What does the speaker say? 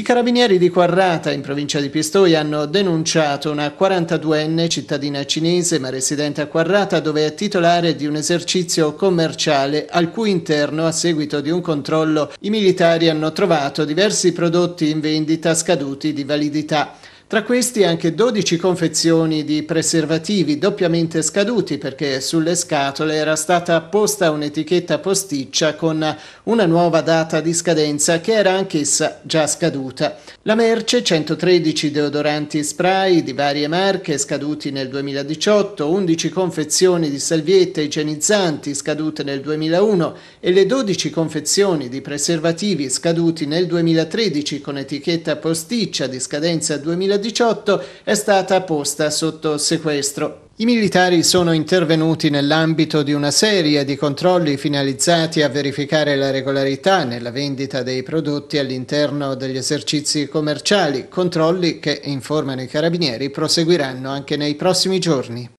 I carabinieri di Quarrata, in provincia di Pistoia, hanno denunciato una 42enne cittadina cinese ma residente a Quarrata dove è titolare di un esercizio commerciale al cui interno, a seguito di un controllo, i militari hanno trovato diversi prodotti in vendita scaduti di validità. Tra questi anche 12 confezioni di preservativi doppiamente scaduti perché sulle scatole era stata apposta un'etichetta posticcia con una nuova data di scadenza che era anch'essa già scaduta. La merce 113 deodoranti spray di varie marche scaduti nel 2018, 11 confezioni di salviette igienizzanti scadute nel 2001 e le 12 confezioni di preservativi scaduti nel 2013 con etichetta posticcia di scadenza 2012 2018 è stata posta sotto sequestro. I militari sono intervenuti nell'ambito di una serie di controlli finalizzati a verificare la regolarità nella vendita dei prodotti all'interno degli esercizi commerciali, controlli che, informano i carabinieri, proseguiranno anche nei prossimi giorni.